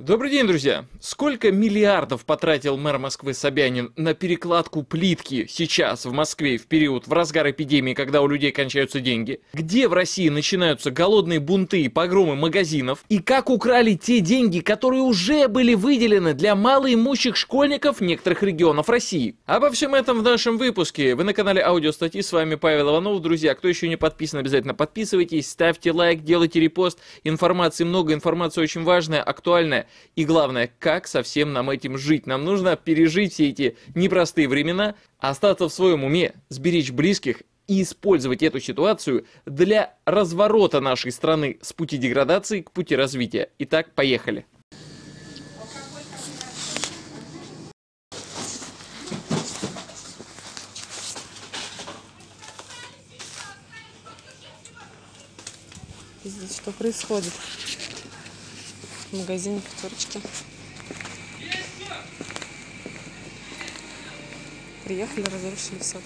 Добрый день, друзья! Сколько миллиардов потратил мэр Москвы Собянин на перекладку плитки сейчас в Москве в период, в разгар эпидемии, когда у людей кончаются деньги? Где в России начинаются голодные бунты и погромы магазинов? И как украли те деньги, которые уже были выделены для малоимущих школьников некоторых регионов России? Обо всем этом в нашем выпуске. Вы на канале Аудиостатьи, с вами Павел Иванов. Друзья, кто еще не подписан, обязательно подписывайтесь, ставьте лайк, делайте репост. Информации много, информация очень важная, актуальная. И главное, как со всем нам этим жить. Нам нужно пережить все эти непростые времена, остаться в своем уме, сберечь близких и использовать эту ситуацию для разворота нашей страны с пути деградации к пути развития. Итак, поехали. Пиздец, что происходит? в магазине пятерочки. Приехали, разрушили все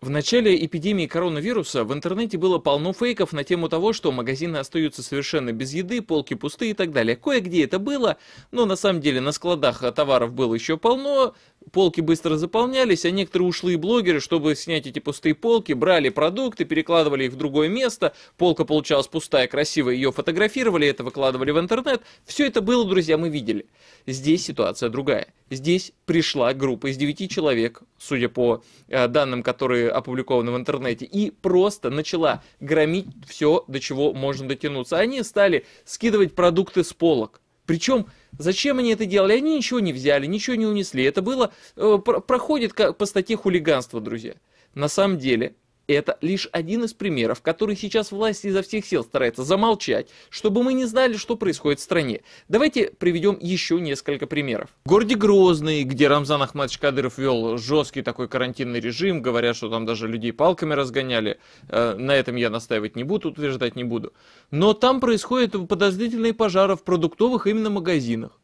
В начале эпидемии коронавируса в интернете было полно фейков на тему того, что магазины остаются совершенно без еды, полки пустые и так далее. Кое-где это было, но на самом деле на складах товаров было еще полно, полки быстро заполнялись, а некоторые ушлые блогеры, чтобы снять эти пустые полки, брали продукты, перекладывали их в другое место, полка получалась пустая, красивая, ее фотографировали, это выкладывали в интернет. Все это было, друзья, мы видели. Здесь ситуация другая. Здесь пришла группа из 9 человек, судя по э, данным, которые опубликованы в интернете, и просто начала громить все, до чего можно дотянуться. Они стали скидывать продукты с полок причем, зачем они это делали? Они ничего не взяли, ничего не унесли. Это было, э, проходит по статье хулиганства, друзья. На самом деле, это лишь один из примеров, который сейчас власть изо всех сил старается замолчать, чтобы мы не знали, что происходит в стране. Давайте приведем еще несколько примеров. В городе Грозный, где Рамзан Ахматович Кадыров вел жесткий такой карантинный режим, говорят, что там даже людей палками разгоняли, э, на этом я настаивать не буду, утверждать не буду. Но там происходят подозрительные пожары в продуктовых именно магазинах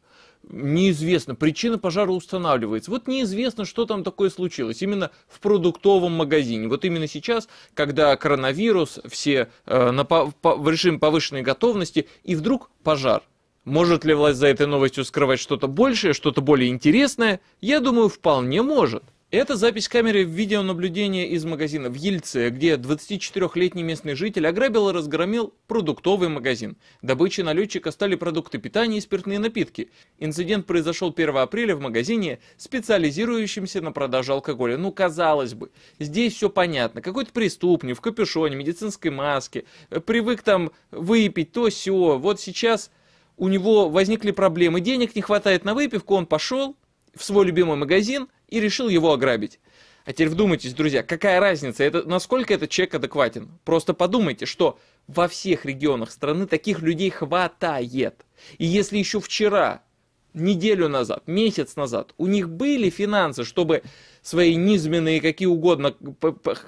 неизвестно, причина пожара устанавливается. Вот неизвестно, что там такое случилось, именно в продуктовом магазине. Вот именно сейчас, когда коронавирус, все э, на, по, по, в режим повышенной готовности, и вдруг пожар. Может ли власть за этой новостью скрывать что-то большее, что-то более интересное? Я думаю, вполне может. Это запись камеры видеонаблюдения из магазина в Ельце, где 24-летний местный житель ограбил и разгромил продуктовый магазин. Добычей налетчика стали продукты питания и спиртные напитки. Инцидент произошел 1 апреля в магазине, специализирующемся на продаже алкоголя. Ну, казалось бы, здесь все понятно. Какой-то преступник в капюшоне, медицинской маске, э, привык там выпить то все. Вот сейчас у него возникли проблемы, денег не хватает на выпивку, он пошел в свой любимый магазин, и решил его ограбить. А теперь вдумайтесь, друзья, какая разница, это, насколько этот человек адекватен. Просто подумайте, что во всех регионах страны таких людей хватает. И если еще вчера, неделю назад, месяц назад у них были финансы, чтобы свои низменные, какие угодно,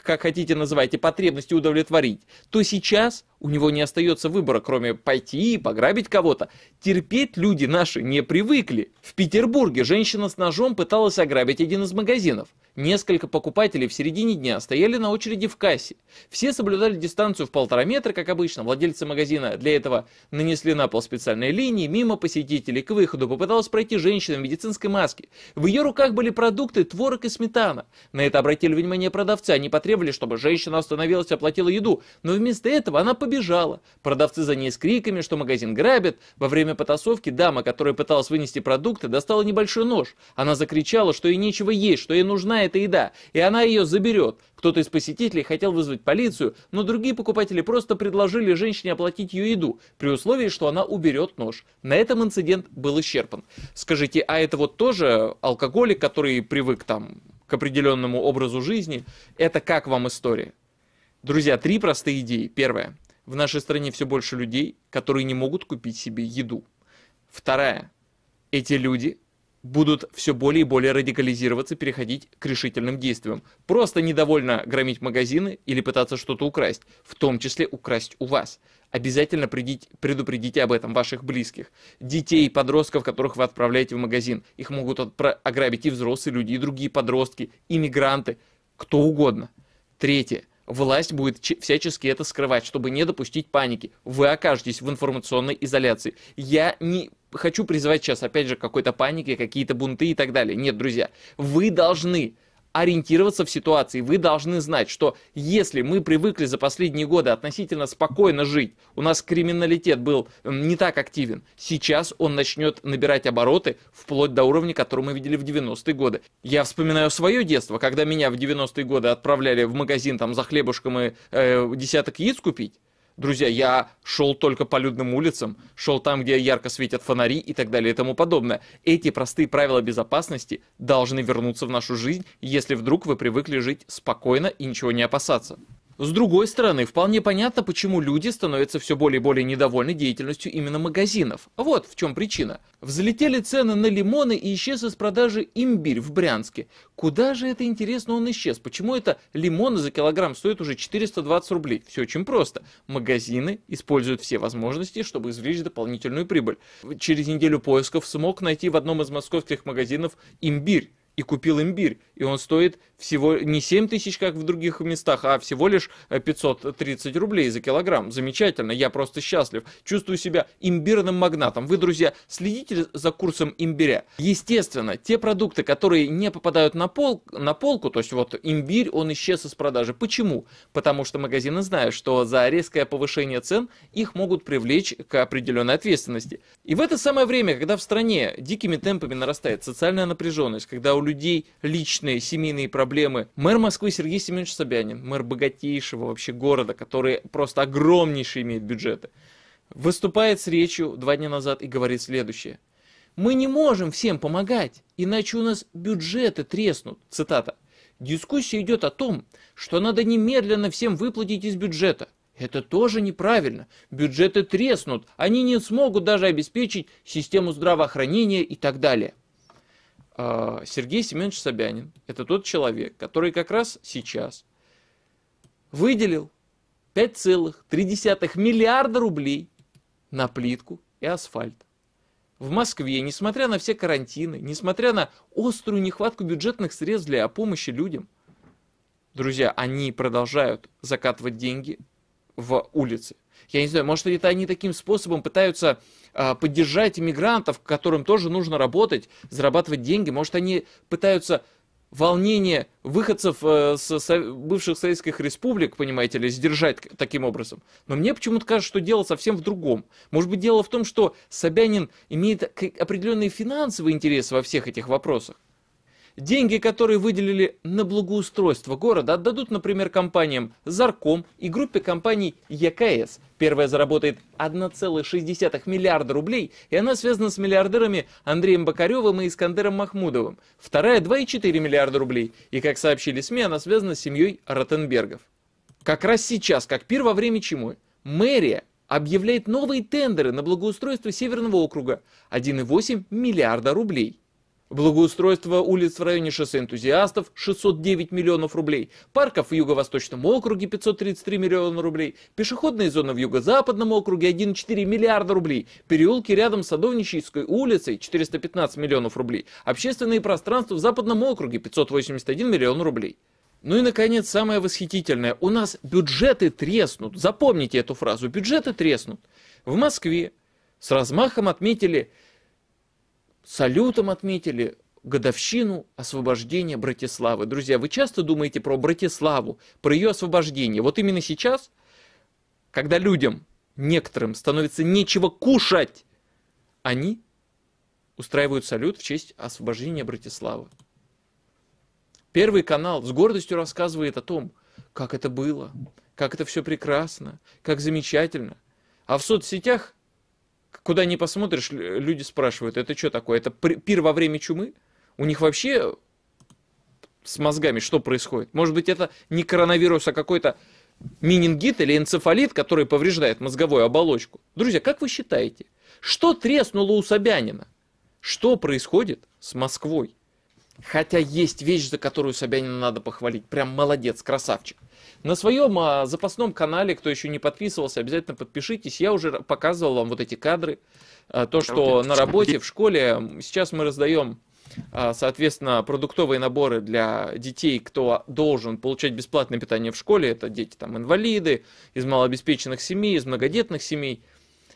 как хотите называйте, потребности удовлетворить, то сейчас у него не остается выбора, кроме пойти и пограбить кого-то. Терпеть люди наши не привыкли. В Петербурге женщина с ножом пыталась ограбить один из магазинов. Несколько покупателей в середине дня стояли на очереди в кассе. Все соблюдали дистанцию в полтора метра, как обычно. Владельцы магазина для этого нанесли на пол специальные линии. Мимо посетителей к выходу попыталась пройти женщина в медицинской маске. В ее руках были продукты, творог и сметана сметана. На это обратили внимание продавцы. Они потребовали, чтобы женщина остановилась и оплатила еду. Но вместо этого она побежала. Продавцы за ней с криками, что магазин грабят. Во время потасовки дама, которая пыталась вынести продукты, достала небольшой нож. Она закричала, что ей нечего есть, что ей нужна эта еда, и она ее заберет. Кто-то из посетителей хотел вызвать полицию, но другие покупатели просто предложили женщине оплатить ее еду, при условии, что она уберет нож. На этом инцидент был исчерпан. Скажите, а это вот тоже алкоголик, который привык там к определенному образу жизни, это как вам история? Друзья, три простые идеи. Первое. В нашей стране все больше людей, которые не могут купить себе еду. Вторая. Эти люди будут все более и более радикализироваться, переходить к решительным действиям. Просто недовольно громить магазины или пытаться что-то украсть, в том числе украсть у вас. Обязательно предупредите об этом ваших близких. Детей, подростков, которых вы отправляете в магазин. Их могут ограбить и взрослые люди, и другие подростки, иммигранты, кто угодно. Третье – Власть будет всячески это скрывать, чтобы не допустить паники. Вы окажетесь в информационной изоляции. Я не хочу призывать сейчас, опять же, какой-то паники, какие-то бунты и так далее. Нет, друзья, вы должны ориентироваться в ситуации. Вы должны знать, что если мы привыкли за последние годы относительно спокойно жить, у нас криминалитет был э, не так активен, сейчас он начнет набирать обороты вплоть до уровня, который мы видели в 90-е годы. Я вспоминаю свое детство, когда меня в 90-е годы отправляли в магазин там за хлебушком и э, десяток яиц купить, Друзья, я шел только по людным улицам, шел там, где ярко светят фонари и так далее и тому подобное. Эти простые правила безопасности должны вернуться в нашу жизнь, если вдруг вы привыкли жить спокойно и ничего не опасаться. С другой стороны, вполне понятно, почему люди становятся все более и более недовольны деятельностью именно магазинов. Вот в чем причина. Взлетели цены на лимоны и исчез из продажи имбирь в Брянске. Куда же это интересно он исчез? Почему это лимоны за килограмм стоят уже 420 рублей? Все очень просто. Магазины используют все возможности, чтобы извлечь дополнительную прибыль. Через неделю поисков смог найти в одном из московских магазинов имбирь и купил имбирь, и он стоит всего не 7 тысяч, как в других местах, а всего лишь 530 э, рублей за килограмм. Замечательно, я просто счастлив. Чувствую себя имбирным магнатом. Вы, друзья, следите за курсом имбиря. Естественно, те продукты, которые не попадают на, пол, на полку, то есть вот имбирь, он исчез из продажи. Почему? Потому что магазины знают, что за резкое повышение цен их могут привлечь к определенной ответственности. И в это самое время, когда в стране дикими темпами нарастает социальная напряженность, когда у людей личные семейные проблемы, проблемы. Мэр Москвы Сергей Семенович Собянин, мэр богатейшего вообще города, который просто огромнейший имеет бюджеты, выступает с речью два дня назад и говорит следующее. Мы не можем всем помогать, иначе у нас бюджеты треснут. Цитата. Дискуссия идет о том, что надо немедленно всем выплатить из бюджета. Это тоже неправильно. Бюджеты треснут, они не смогут даже обеспечить систему здравоохранения и так далее. А, Сергей Семенович Собянин, это тот человек, который как раз сейчас выделил 5,3 миллиарда рублей на плитку и асфальт. В Москве, несмотря на все карантины, несмотря на острую нехватку бюджетных средств для помощи людям, друзья, они продолжают закатывать деньги в улицы. Я не знаю, может, это они таким способом пытаются а, поддержать иммигрантов, которым тоже нужно работать, зарабатывать деньги. Может, они пытаются волнение выходцев э, с, бывших советских республик, понимаете ли, сдержать таким образом. Но мне почему-то кажется, что дело совсем в другом. Может быть, дело в том, что Собянин имеет определенные финансовые интересы во всех этих вопросах. Деньги, которые выделили на благоустройство города, отдадут, например, компаниям «Зарком» и группе компаний «ЕКС». Первая заработает 1,6 миллиарда рублей, и она связана с миллиардерами Андреем Бакаревым и Искандером Махмудовым. Вторая – 2,4 миллиарда рублей, и, как сообщили СМИ, она связана с семьей Ротенбергов. Как раз сейчас, как пир во время чему, мэрия объявляет новые тендеры на благоустройство Северного округа – 1,8 миллиарда рублей – Благоустройство улиц в районе шоссе энтузиастов 609 миллионов рублей, парков в юго-восточном округе 533 миллиона рублей, пешеходные зоны в юго-западном округе 1,4 миллиарда рублей, переулки рядом с Садовнической улицей 415 миллионов рублей, общественные пространства в западном округе 581 миллион рублей. Ну и, наконец, самое восхитительное. У нас бюджеты треснут. Запомните эту фразу. Бюджеты треснут. В Москве с размахом отметили салютом отметили годовщину освобождения Братиславы. Друзья, вы часто думаете про Братиславу, про ее освобождение. Вот именно сейчас, когда людям, некоторым, становится нечего кушать, они устраивают салют в честь освобождения Братиславы. Первый канал с гордостью рассказывает о том, как это было, как это все прекрасно, как замечательно. А в соцсетях куда ни посмотришь, люди спрашивают, это что такое? Это пир во время чумы? У них вообще с мозгами что происходит? Может быть, это не коронавирус, а какой-то менингит или энцефалит, который повреждает мозговую оболочку. Друзья, как вы считаете, что треснуло у Собянина? Что происходит с Москвой? Хотя есть вещь, за которую Собянина надо похвалить. Прям молодец, красавчик. На своем а, запасном канале, кто еще не подписывался, обязательно подпишитесь. Я уже показывал вам вот эти кадры. А, то, что на работе, в школе. Сейчас мы раздаем а, соответственно, продуктовые наборы для детей, кто должен получать бесплатное питание в школе, это дети там инвалиды, из малообеспеченных семей, из многодетных семей,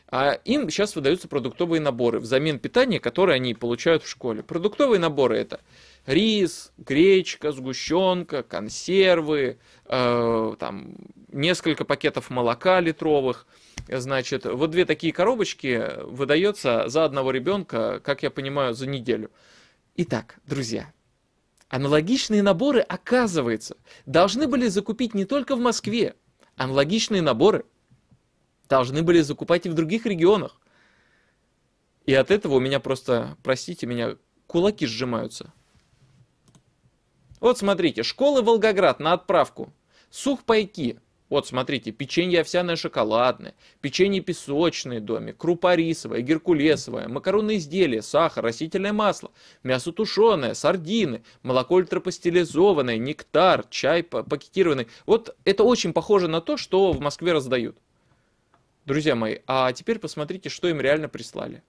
а им сейчас выдаются продуктовые наборы взамен питания, которые они получают в школе. Продуктовые наборы это рис, гречка, сгущенка, консервы, э, там, несколько пакетов молока литровых. Значит, вот две такие коробочки выдается за одного ребенка, как я понимаю, за неделю. Итак, друзья, аналогичные наборы, оказывается, должны были закупить не только в Москве. Аналогичные наборы должны были закупать и в других регионах. И от этого у меня просто, простите меня, кулаки сжимаются. Вот смотрите, школы Волгоград на отправку. Сухпайки. Вот смотрите, печенье овсяное шоколадное, печенье песочное доме, крупа рисовая, геркулесовая, макаронные изделия, сахар, растительное масло, мясо тушеное, сардины, молоко ультрапастеризованное, нектар, чай пакетированный. Вот это очень похоже на то, что в Москве раздают. Друзья мои, а теперь посмотрите, что им реально прислали.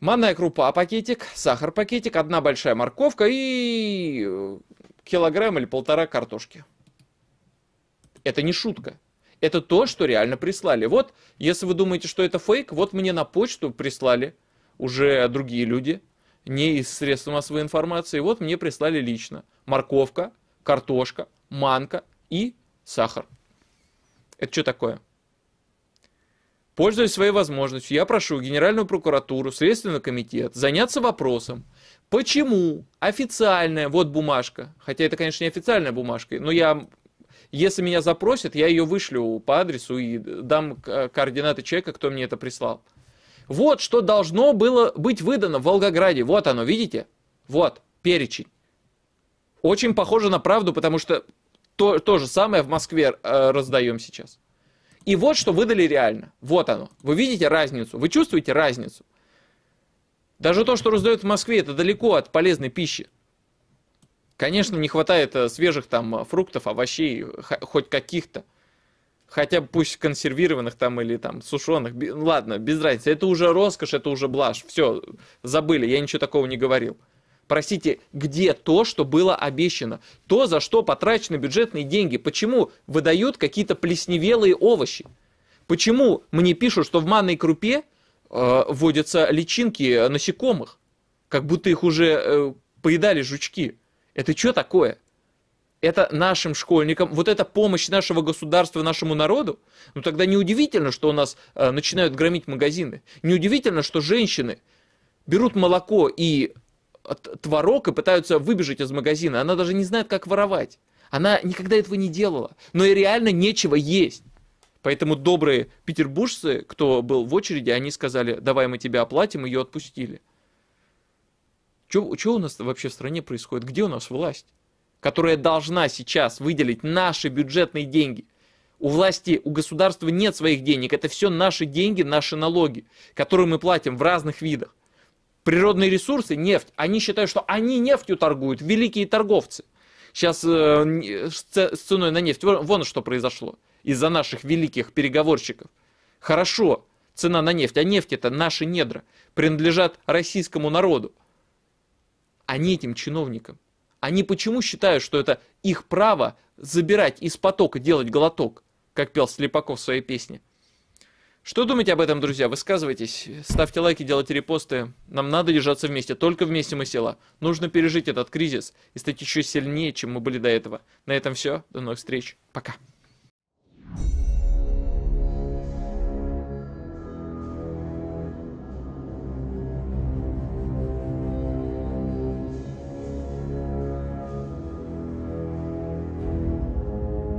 Манная крупа пакетик, сахар пакетик, одна большая морковка и э, килограмм или полтора картошки. Это не шутка. Это то, что реально прислали. Вот, если вы думаете, что это фейк, вот мне на почту прислали уже другие люди, не из средств массовой информации, вот мне прислали лично. Морковка, картошка, манка и сахар. Это что такое? Пользуясь своей возможностью, я прошу Генеральную прокуратуру, Следственный комитет заняться вопросом, почему официальная, вот бумажка, хотя это, конечно, не официальная бумажка, но я, если меня запросят, я ее вышлю по адресу и дам э, координаты человека, кто мне это прислал. Вот что должно было быть выдано в Волгограде. Вот оно, видите? Вот, перечень. Очень похоже на правду, потому что то, то же самое в Москве э, раздаем сейчас. И вот что выдали реально. Вот оно. Вы видите разницу? Вы чувствуете разницу? Даже то, что раздают в Москве, это далеко от полезной пищи. Конечно, не хватает э, свежих там э, фруктов, овощей, хоть каких-то. Хотя бы пусть консервированных там или там сушеных. Ладно, без разницы. Это уже роскошь, это уже блажь. Все, забыли, я ничего такого не говорил. Простите, где то, что было обещано? То, за что потрачены бюджетные деньги? Почему выдают какие-то плесневелые овощи? Почему мне пишут, что в манной крупе э, вводятся личинки насекомых? Как будто их уже э, поедали жучки. Это что такое? это нашим школьникам, вот эта помощь нашего государства, нашему народу, ну тогда неудивительно, что у нас э, начинают громить магазины. Неудивительно, что женщины берут молоко и творог и пытаются выбежать из магазина. Она даже не знает, как воровать. Она никогда этого не делала. Но и реально нечего есть. Поэтому добрые петербуржцы, кто был в очереди, они сказали, давай мы тебя оплатим, ее отпустили. Что у нас вообще в стране происходит? Где у нас власть, которая должна сейчас выделить наши бюджетные деньги? У власти, у государства нет своих денег. Это все наши деньги, наши налоги, которые мы платим в разных видах природные ресурсы, нефть, они считают, что они нефтью торгуют, великие торговцы. Сейчас э, с ценой на нефть, вон что произошло из-за наших великих переговорщиков. Хорошо, цена на нефть, а нефть это наши недра, принадлежат российскому народу, а не этим чиновникам. Они почему считают, что это их право забирать из потока, делать глоток, как пел Слепаков в своей песне? Что думаете об этом, друзья? Высказывайтесь, ставьте лайки, делайте репосты. Нам надо держаться вместе, только вместе мы сила. Нужно пережить этот кризис и стать еще сильнее, чем мы были до этого. На этом все, до новых встреч, пока.